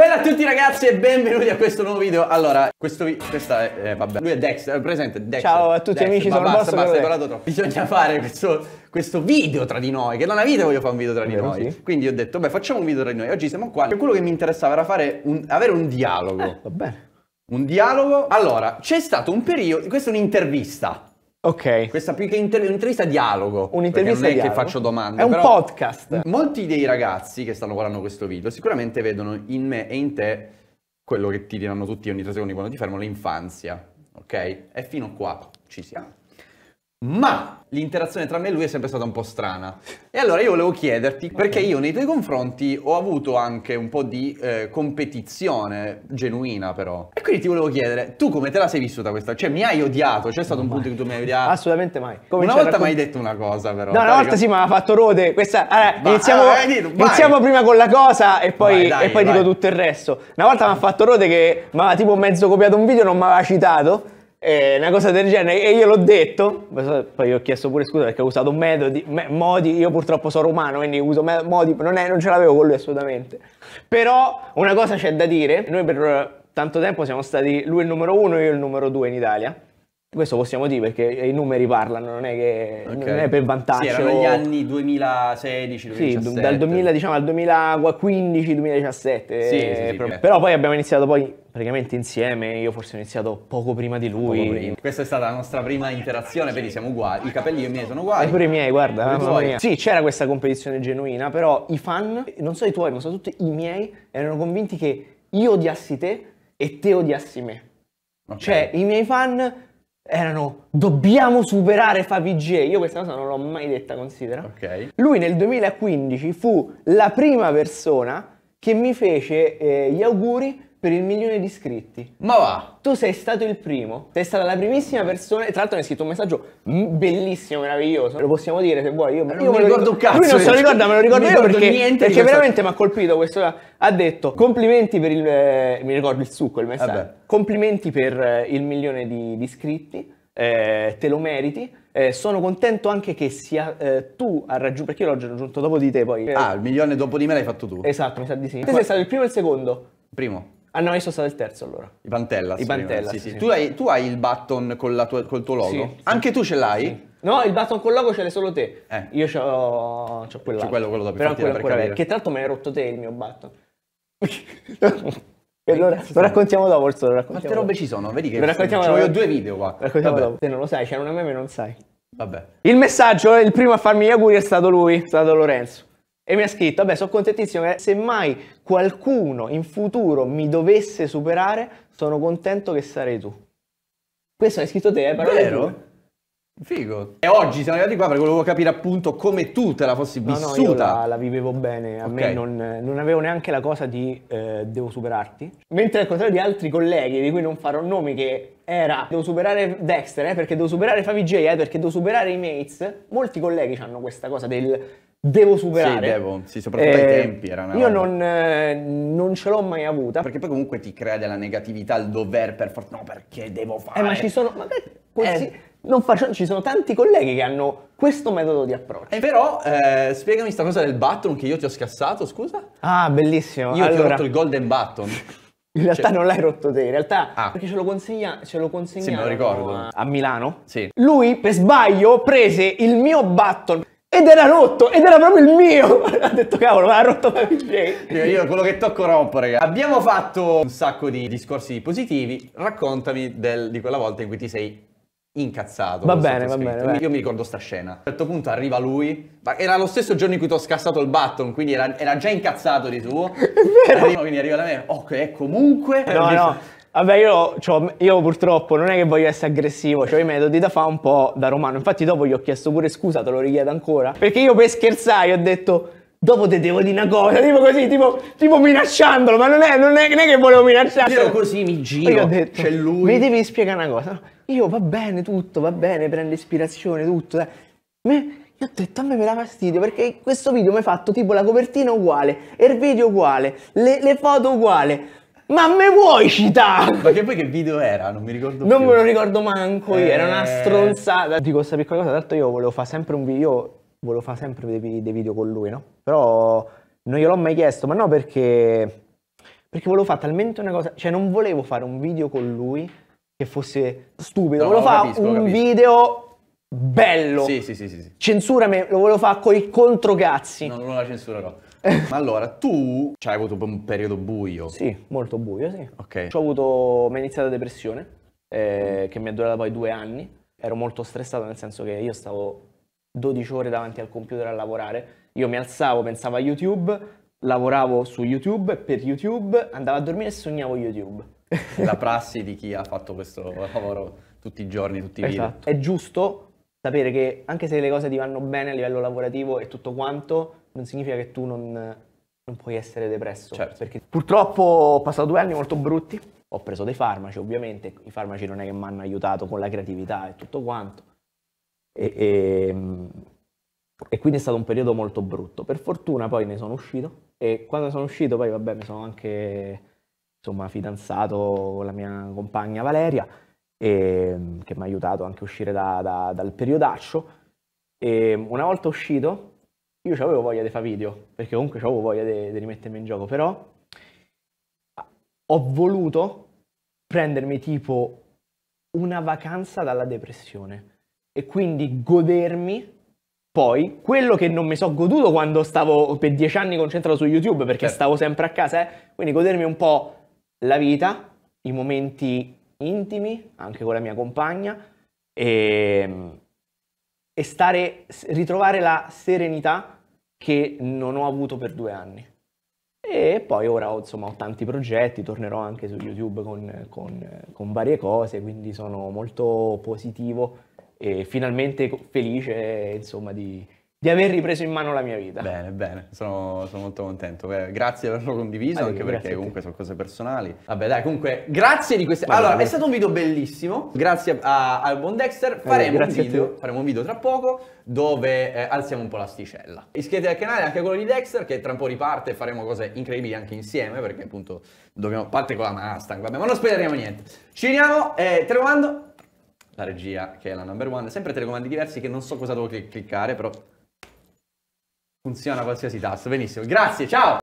Bella a tutti ragazzi e benvenuti a questo nuovo video Allora, questo video, questa è, eh, vabbè Lui è Dex, è eh, presente Dex Ciao a tutti Dex, amici, sono basta, basta, hai parlato troppo Bisogna fare questo, questo, video tra di noi Che non la vita voglio fare un video tra di noi sì. Quindi ho detto, beh facciamo un video tra di noi Oggi siamo qua e quello che mi interessava era fare un, avere un dialogo eh, Va bene Un dialogo Allora, c'è stato un periodo, questa è un'intervista Ok. Questa più che inter- un'intervista dialogo. Un'intervista non è dialogo. che faccio domande. È un podcast. Molti dei ragazzi che stanno guardando questo video sicuramente vedono in me e in te quello che ti diranno tutti ogni tre secondi quando ti fermo, l'infanzia. Ok? E fino a qua ci siamo ma l'interazione tra me e lui è sempre stata un po' strana. E allora io volevo chiederti, perché io nei tuoi confronti ho avuto anche un po' di eh, competizione genuina però. E quindi ti volevo chiedere, tu come te la sei vissuta questa? Cioè mi hai odiato? C'è stato non un mai. punto in cui tu mi hai odiato? Assolutamente mai. Come una volta raccont- mi hai detto una cosa però. No, una volta sì, ma ha fatto rode. Questa... Allora, ma, iniziamo, ah, detto, iniziamo prima con la cosa e poi, vai, dai, e poi dico tutto il resto. Una volta mi ha fatto rode che mi aveva tipo mezzo copiato un video e non mi aveva citato eh, una cosa del genere e io l'ho detto poi ho chiesto pure scusa perché ho usato metodi, me, modi io purtroppo sono romano quindi uso me, modi non, è, non ce l'avevo con lui assolutamente però una cosa c'è da dire noi per tanto tempo siamo stati lui il numero uno e io il numero due in Italia questo possiamo dire perché i numeri parlano, non è, che, okay. non è per vantaggio. Sì, erano gli anni 2016, 2017. Sì, dal 2000 diciamo al 2015, 2017. Sì, sì, sì eh, però, però poi abbiamo iniziato poi praticamente insieme, io forse ho iniziato poco prima di lui. Prima. Questa è stata la nostra prima interazione, vedi siamo uguali, i capelli io e miei sono uguali. E pure i miei, guarda, i mamma mia. Sì, c'era questa competizione genuina, però i fan, non so i tuoi, ma soprattutto i miei, erano convinti che io odiassi te e te odiassi me. Okay. Cioè, i miei fan erano dobbiamo superare Favigier. Io questa cosa non l'ho mai detta, considera. Okay. Lui nel 2015 fu la prima persona che mi fece eh, gli auguri per il milione di iscritti. Ma va! Tu sei stato il primo, sei stata la primissima persona, e tra l'altro mi hai scritto un messaggio bellissimo, meraviglioso, lo possiamo dire se vuoi, io, non io me lo ricordo un cazzo. Lui non se lo cioè, ricorda, me lo ricordo io ricordo perché, niente perché veramente mi ha colpito questo, ha detto complimenti per il, eh, mi ricordo il succo, il messaggio, Vabbè. complimenti per eh, il milione di, di iscritti, eh, te lo meriti, eh, sono contento anche che sia eh, tu a raggiungere, perché io l'ho raggiunto dopo di te poi. Ah, il milione dopo di me l'hai fatto tu. Esatto, mi sa di sì. Tu sei stato il primo e il secondo. Primo. Ah no, io sono stato il terzo allora. I Pantella. I Pantella. sì, sì. sì. Tu, hai, tu, hai, il button tua, col tuo logo? Sì, Anche tu ce l'hai? No, il button col logo ce l'hai solo te. Eh. Io c'ho, c'ho quello. C'ho quello, quello dopo. Però quello ancora vecchio. Che tra l'altro mi hai rotto te il mio button. E allora, lo raccontiamo dopo, lo raccontiamo Quante dopo. robe ci sono? Vedi che raccontiamo voglio due video qua. Raccontiamo Vabbè. dopo. Se non lo sai, c'era una meme e non sai. Vabbè. Il messaggio, il primo a farmi gli auguri è stato lui, è stato Lorenzo. E mi ha scritto, vabbè, sono contentissimo, che se mai qualcuno in futuro mi dovesse superare, sono contento che sarei tu. Questo hai scritto te, è eh, parole Vero? Figo. E oggi siamo arrivati qua perché volevo capire appunto come tu te la fossi vissuta. No, no, la, la, vivevo bene, a okay. me non, non, avevo neanche la cosa di eh, devo superarti. Mentre al contrario di altri colleghi, di cui non farò nomi, che era devo superare Dexter, eh, perché devo superare Favij, eh, perché devo superare i mates, molti colleghi hanno questa cosa del devo superare. Sì, devo, sì, soprattutto eh, ai tempi era una Io non, eh, non, ce l'ho mai avuta. Perché poi comunque ti crea della negatività il dover per forza, no perché devo fare. Eh ma ci sono, magari così, eh. eh. faccio, ci sono tanti colleghi che hanno questo metodo di approccio. Eh, però eh, spiegami questa cosa del button che io ti ho scassato, scusa. Ah, bellissimo. Io allora... ti ho rotto il golden button. In realtà cioè, non l'hai rotto te, in realtà ah, perché ce lo, consegna, ce lo consegnarono sì, me a Milano. Sì. Lui per sbaglio prese il mio button ed era rotto, ed era proprio il mio! ha detto cavolo, ma ha rotto Family J. Io, io quello che tocco rompo, raga. Abbiamo fatto un sacco di discorsi positivi. Raccontami del, di quella volta in cui ti sei incazzato. Va bene, va bene, va Io mi ricordo sta scena. A un certo punto arriva lui, ma era lo stesso giorno in cui ti ho scassato il button, quindi era, era già incazzato di suo. È vero. Arriva, quindi arriva da me, ok, comunque... No, no. Vabbè, io, cioè, io, purtroppo non è che voglio essere aggressivo, ho cioè, i metodi da fare un po' da romano. Infatti, dopo gli ho chiesto pure scusa, te lo richiedo ancora. Perché io per scherzare ho detto. Dopo te devo dire una cosa, tipo così, tipo, tipo minacciandolo, ma non è, non, è, non è, che volevo minacciarlo. Io così mi giro, detto, c'è lui. Mi devi spiegare una cosa. Io va bene tutto, va bene, prendo ispirazione, tutto. Dai. Me, io ho detto a me mi dà fastidio perché questo video mi ha fatto tipo la copertina uguale, il video uguale, le, le foto uguale. Ma me vuoi citare? Ma che poi che video era? Non mi ricordo Non più. me lo ricordo manco io, eh... era una eh. stronzata. Dico questa piccola cosa, tanto io volevo fare sempre un video, io volevo fare sempre dei, dei video con lui, no? Però non gliel'ho mai chiesto, ma no perché... Perché volevo fare talmente una cosa, cioè non volevo fare un video con lui che fosse stupido, no, volevo fare un video bello. Sì, sì, sì, sì. Censurami, lo volevo fare con i controcazzi. No, non la censurerò. Ma allora, tu cioè, hai avuto un periodo buio? Sì, molto buio, sì. Ok. Ho avuto, mi è iniziata la depressione, eh, che mi è durata poi due anni. Ero molto stressato nel senso che io stavo 12 ore davanti al computer a lavorare. Io mi alzavo, pensavo a YouTube, lavoravo su YouTube, per YouTube, andavo a dormire e sognavo YouTube. La prassi di chi ha fatto questo lavoro tutti i giorni, tutti i video. Esatto. È giusto sapere che anche se le cose ti vanno bene a livello lavorativo e tutto quanto, non significa che tu non, non puoi essere depresso. Certo. purtroppo ho passato due anni molto brutti, ho preso dei farmaci ovviamente, i farmaci non è che mi hanno aiutato con la creatività e tutto quanto. E, e, e, quindi è stato un periodo molto brutto. Per fortuna poi ne sono uscito e quando sono uscito poi vabbè mi sono anche insomma fidanzato con la mia compagna Valeria e, che mi ha aiutato anche a uscire da, da, dal periodaccio e una volta uscito io avevo voglia di fare video, perché comunque avevo voglia di rimettermi in gioco, però ho voluto prendermi tipo una vacanza dalla depressione e quindi godermi poi quello che non mi so goduto quando stavo per dieci anni concentrato su YouTube perché certo. stavo sempre a casa, eh? quindi godermi un po' la vita, i momenti intimi anche con la mia compagna e, ehm, e stare, ritrovare la serenità che non ho avuto per due anni. E poi ora ho, insomma, ho tanti progetti, tornerò anche su YouTube con, con, con varie cose, quindi sono molto positivo e finalmente felice insomma, di, di aver ripreso in mano la mia vita. Bene, bene, sono, sono molto contento. Eh, grazie per averlo condiviso, allora, ah, anche perché comunque sono cose personali. Vabbè, dai, comunque, grazie di queste. Allora, è stato un video bellissimo. Grazie a, al buon Dexter. Eh, faremo, allora, un video, faremo un video tra poco dove eh, alziamo un po' l'asticella. Iscrivetevi al canale, anche a quello di Dexter, che tra un po' riparte faremo cose incredibili anche insieme, perché appunto dobbiamo. parte con la Mustang, vabbè, ma non spoileremo niente. Ci vediamo, eh, te la regia che è la number one, sempre telecomandi diversi che non so cosa devo cliccare, però funziona qualsiasi tasto. Benissimo, grazie, ciao!